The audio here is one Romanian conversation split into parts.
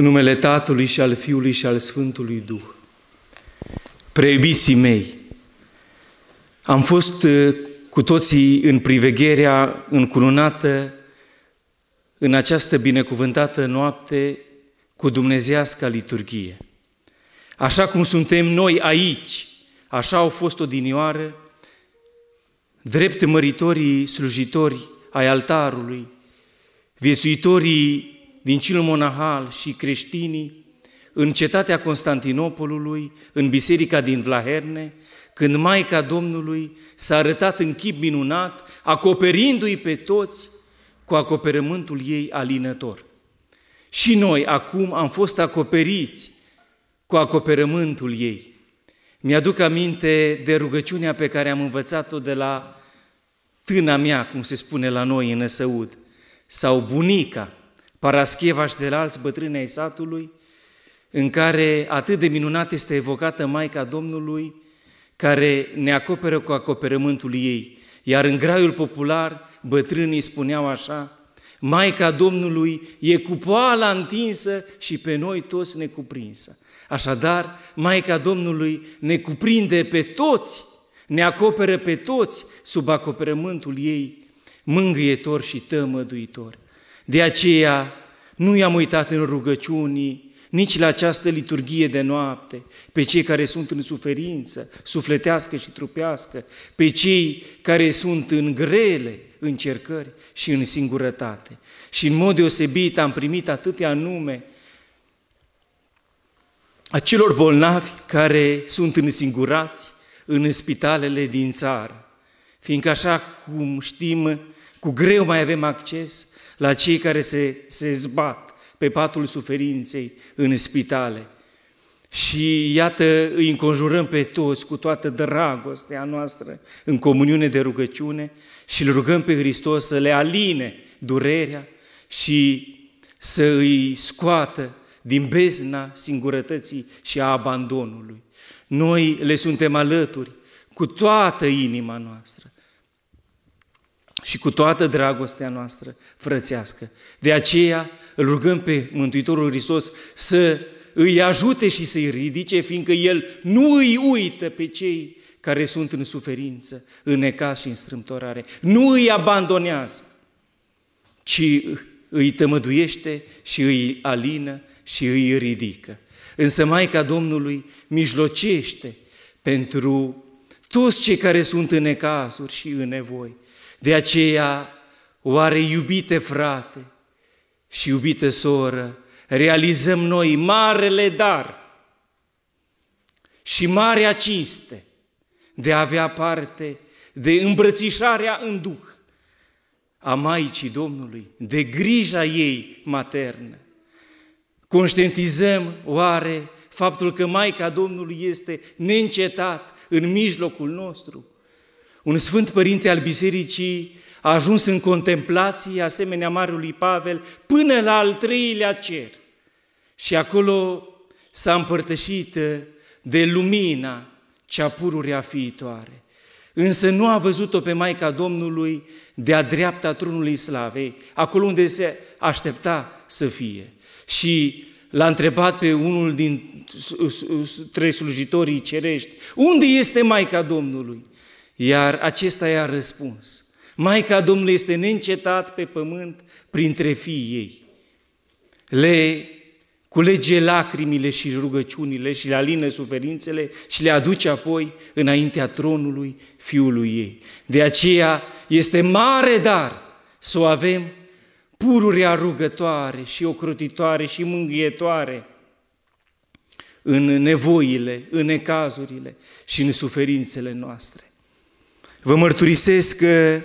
În numele Tatălui și al Fiului și al Sfântului Duh. Preiubiții mei, am fost uh, cu toții în privegherea încununată în această binecuvântată noapte cu Dumnezeiasca liturghie. Așa cum suntem noi aici, așa au fost odinioară, drept măritorii slujitori ai altarului, viețuitorii din cinul monahal și creștinii în cetatea Constantinopolului, în biserica din Vlaherne, când Maica Domnului s-a arătat în chip minunat, acoperindu-i pe toți cu acoperământul ei alinător. Și noi acum am fost acoperiți cu acoperământul ei. Mi-aduc aminte de rugăciunea pe care am învățat-o de la tâna mea, cum se spune la noi în Năsăud, sau bunica, Parascheva și de la alți bătrâni ai satului, în care atât de minunat este evocată Maica Domnului, care ne acoperă cu acoperământul ei. Iar în graiul popular, bătrânii spuneau așa, Maica Domnului e cu poala întinsă și pe noi toți ne cuprinsă. Așadar, Maica Domnului ne cuprinde pe toți, ne acoperă pe toți sub acoperământul ei, mângâietor și tămăduitor. De aceea nu i-am uitat în rugăciunii, nici la această liturghie de noapte, pe cei care sunt în suferință, sufletească și trupească, pe cei care sunt în grele încercări și în singurătate. Și în mod deosebit am primit atâtea nume acelor bolnavi care sunt însingurați în spitalele din țară. Fiindcă așa cum știm, cu greu mai avem acces la cei care se, se zbat pe patul suferinței în spitale. Și iată, îi înconjurăm pe toți cu toată dragostea noastră în comuniune de rugăciune și îl rugăm pe Hristos să le aline durerea și să îi scoată din bezna singurătății și a abandonului. Noi le suntem alături cu toată inima noastră, și cu toată dragostea noastră frățească. De aceea îl rugăm pe Mântuitorul Hristos să îi ajute și să-i ridice, fiindcă El nu îi uită pe cei care sunt în suferință, în necaz și în strâmtorare. Nu îi abandonează, ci îi tămăduiește și îi alină și îi ridică. Însă Maica Domnului mijlocește pentru toți cei care sunt în necazuri și în nevoi, de aceea, oare iubite frate și iubite soră, realizăm noi marele dar și marea cinste de a avea parte de îmbrățișarea în Duh a Maicii Domnului, de grija ei maternă. Conștientizăm oare faptul că Maica Domnului este neîncetat în mijlocul nostru? Un sfânt părinte al bisericii a ajuns în contemplație, asemenea Marului Pavel, până la al treilea cer. Și acolo s-a împărtășit de lumina cea pururea fiitoare. Însă nu a văzut-o pe Maica Domnului de-a dreapta trunului slavei, acolo unde se aștepta să fie. Și l-a întrebat pe unul din trei slujitorii cerești, unde este Maica Domnului? Iar acesta i-a răspuns. Maica Domnului este neîncetat pe pământ printre fiii ei. Le culege lacrimile și rugăciunile și le alină suferințele și le aduce apoi înaintea tronului fiului ei. De aceea este mare dar să o avem pururea rugătoare și ocrotitoare și mângâietoare în nevoile, în necazurile și în suferințele noastre. Vă mărturisesc că,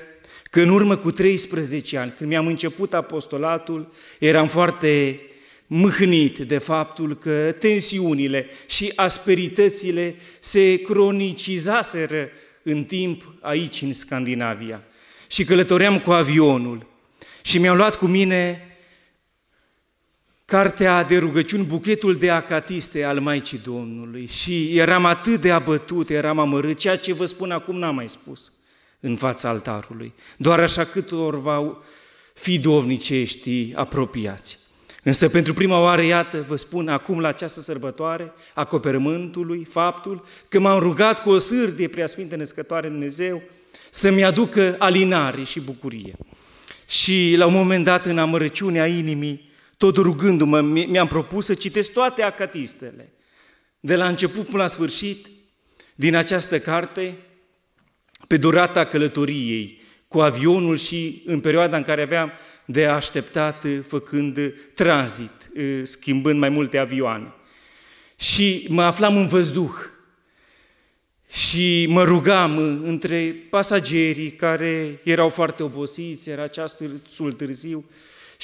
că în urmă cu 13 ani, când mi-am început apostolatul, eram foarte mâhnit de faptul că tensiunile și asperitățile se cronicizaseră în timp aici, în Scandinavia. Și călătoream cu avionul și mi-am luat cu mine cartea de rugăciuni, buchetul de acatiste al Maicii Domnului și eram atât de abătut, eram amărât, ceea ce vă spun acum n-am mai spus în fața altarului, doar așa cât or va fi dovnicești apropiați. Însă pentru prima oară, iată, vă spun acum la această sărbătoare a coperământului, faptul că m-am rugat cu o sârdie Sfinte născătoare Dumnezeu să-mi aducă alinare și bucurie. Și la un moment dat, în amărăciunea inimii, tot rugându-mă, mi-am propus să citesc toate acatistele, de la început până la sfârșit, din această carte, pe durata călătoriei cu avionul și în perioada în care aveam de așteptat uh, făcând uh, tranzit, uh, schimbând mai multe avioane. Și mă aflam în văzduh și mă rugam între pasagerii care erau foarte obosiți, era ceasul târziu,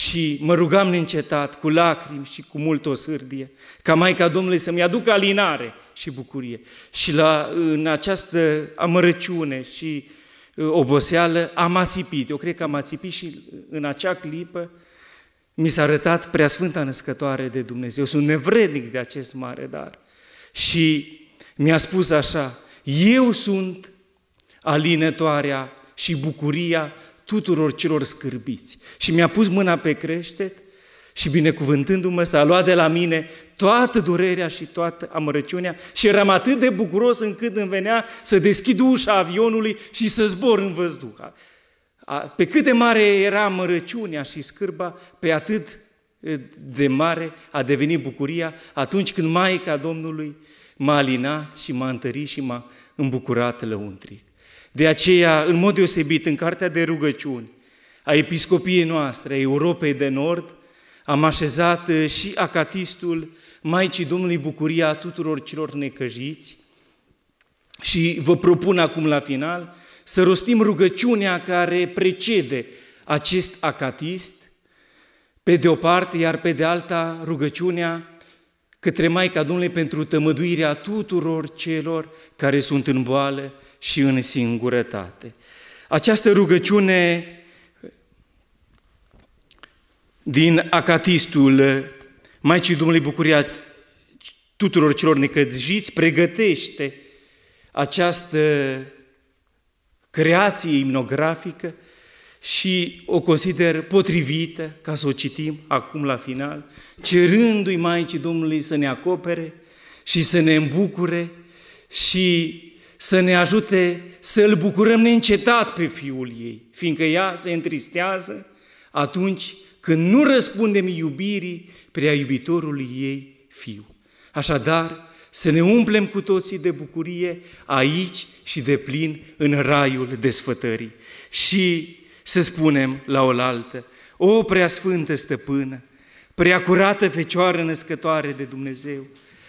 și mă rugam neîncetat, cu lacrimi și cu multă sârdie, ca Maica Domnului să-mi aducă alinare și bucurie. Și la, în această amărăciune și uh, oboseală am ațipit. Eu cred că am ațipit și în acea clipă mi s-a arătat Preasfânta Născătoare de Dumnezeu. Sunt nevrednic de acest mare dar. Și mi-a spus așa, eu sunt alinătoarea și bucuria tuturor celor scârbiți. Și mi-a pus mâna pe creștet și binecuvântându-mă s-a luat de la mine toată durerea și toată amărăciunea și eram atât de bucuros încât îmi venea să deschid ușa avionului și să zbor în văzduh. Pe cât de mare era amărăciunea și scârba, pe atât de mare a devenit bucuria atunci când Maica Domnului m-a alinat și m-a întărit și m-a îmbucurat lăuntric. De aceea, în mod deosebit, în cartea de rugăciuni a episcopiei noastre, a Europei de Nord, am așezat uh, și acatistul Maicii Domnului Bucuria tuturor celor necăjiți și vă propun acum la final să rostim rugăciunea care precede acest acatist, pe de o parte, iar pe de alta rugăciunea către Maica Domnului pentru tămăduirea tuturor celor care sunt în boală și în singurătate. Această rugăciune din acatistul Maicii Domnului Bucuria tuturor celor necăjiți pregătește această creație imnografică și o consider potrivită ca să o citim acum la final, cerându-i Maicii Domnului să ne acopere și să ne îmbucure și să ne ajute să îl bucurăm neîncetat pe Fiul ei, fiindcă ea se întristează atunci când nu răspundem iubirii prea iubitorului ei Fiu. Așadar, să ne umplem cu toții de bucurie aici și de plin în raiul desfătării. Și să spunem la oaltă, O prea sfântă stăpână, prea curată fecioară născătoare de Dumnezeu,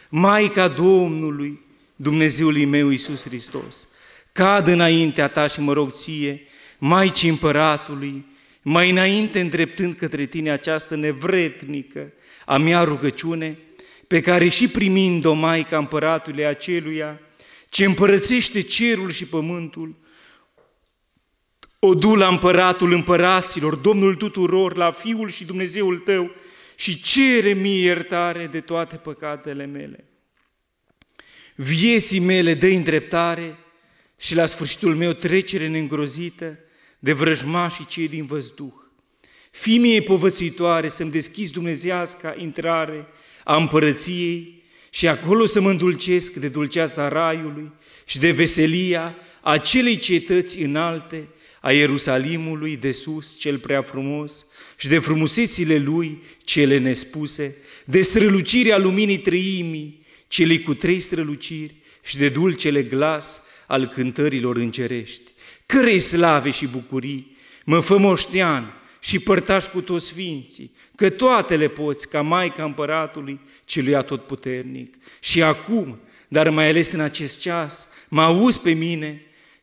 Maica Domnului, Dumnezeului meu Iisus Hristos, cad înaintea ta și mă rog ție, Maicii Împăratului, mai înainte îndreptând către tine această nevretnică a mea rugăciune, pe care și primind-o Maica Împăratului aceluia, ce împărățește cerul și pământul, du la împăratul împăraților, Domnul tuturor, la Fiul și Dumnezeul tău și cere mie iertare de toate păcatele mele. Vieții mele dă îndreptare și la sfârșitul meu trecere neîngrozită de vrăjmașii cei din văzduh. Fii mie povățitoare să-mi deschizi Dumnezeiasca intrare a împărăției și acolo să mă îndulcesc de dulceața raiului și de veselia acelei cetăți înalte, a Ierusalimului de sus, cel prea frumos, și de frumusețile lui, cele nespuse, de strălucirea luminii trăimii, celei cu trei străluciri, și de dulcele glas al cântărilor încerești. Cărei slave și bucurii, mă fă moștean și părtaș cu toți sfinții, că toate le poți, ca Maica Împăratului celui atotputernic. Și acum, dar mai ales în acest ceas, mă auzi pe mine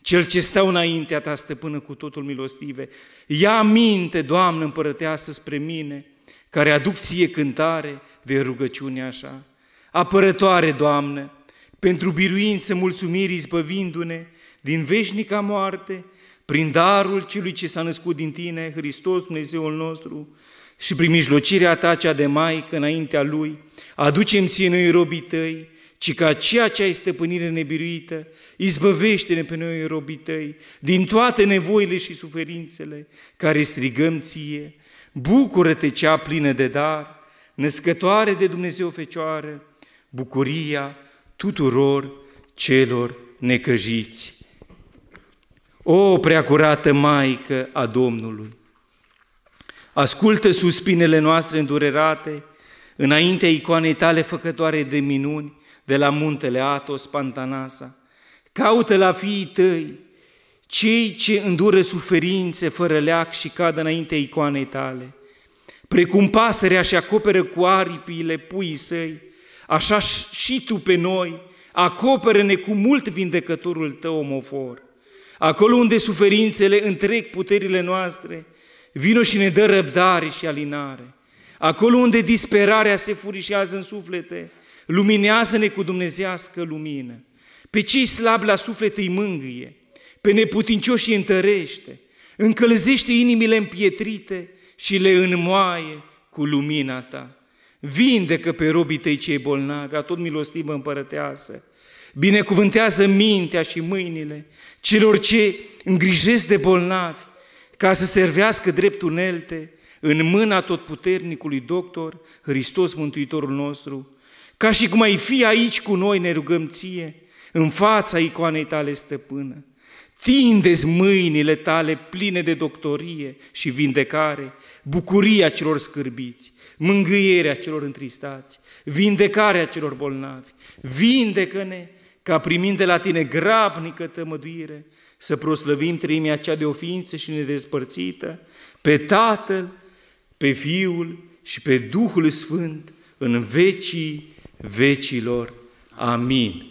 cel ce stau înaintea ta, stăpână, cu totul milostive, ia minte, Doamne împărăteasă, spre mine, care aduc ție cântare de rugăciune așa. Apărătoare, Doamne, pentru biruință mulțumirii zbăvindu ne din veșnica moarte, prin darul celui ce s-a născut din tine, Hristos Dumnezeul nostru, și prin mijlocirea ta cea de maică înaintea lui, aducem ție noi robii tăi, ci ca ceea ce ai stăpânire nebiruită, izbăvește-ne pe noi, robii tăi, din toate nevoile și suferințele care strigăm ție, bucură-te cea plină de dar, născătoare de Dumnezeu Fecioară, bucuria tuturor celor necăjiți. O preacurată Maică a Domnului, ascultă suspinele noastre îndurerate înaintea icoanei tale făcătoare de minuni de la muntele Atos, Pantanasa, caută la fiii tăi, cei ce îndură suferințe fără leac și cad înainte icoanei tale. Precum pasărea și acoperă cu aripile puii săi, așa și tu pe noi, acoperă-ne cu mult vindecătorul tău omofor. Acolo unde suferințele întrec puterile noastre, vino și ne dă răbdare și alinare. Acolo unde disperarea se furișează în suflete, luminează-ne cu dumnezească lumină. Pe cei slabi la suflet îi mângâie, pe neputincioși îi întărește, încălzește inimile împietrite și le înmoaie cu lumina ta. Vindecă pe robii tăi cei bolnavi, a tot milostivă împărăteasă. Binecuvântează mintea și mâinile celor ce îngrijesc de bolnavi, ca să servească drept unelte în mâna totputernicului doctor, Hristos Mântuitorul nostru, ca și cum ai fi aici cu noi, ne rugăm ție, în fața icoanei tale stăpână. Tindeți mâinile tale pline de doctorie și vindecare, bucuria celor scârbiți, mângâierea celor întristați, vindecarea celor bolnavi. Vindecă-ne ca primind de la tine grabnică tămăduire, să proslăvim trimia cea de ofință și nedespărțită, pe Tatăl, pe Fiul și pe Duhul Sfânt, în vecii vecilor. Amin.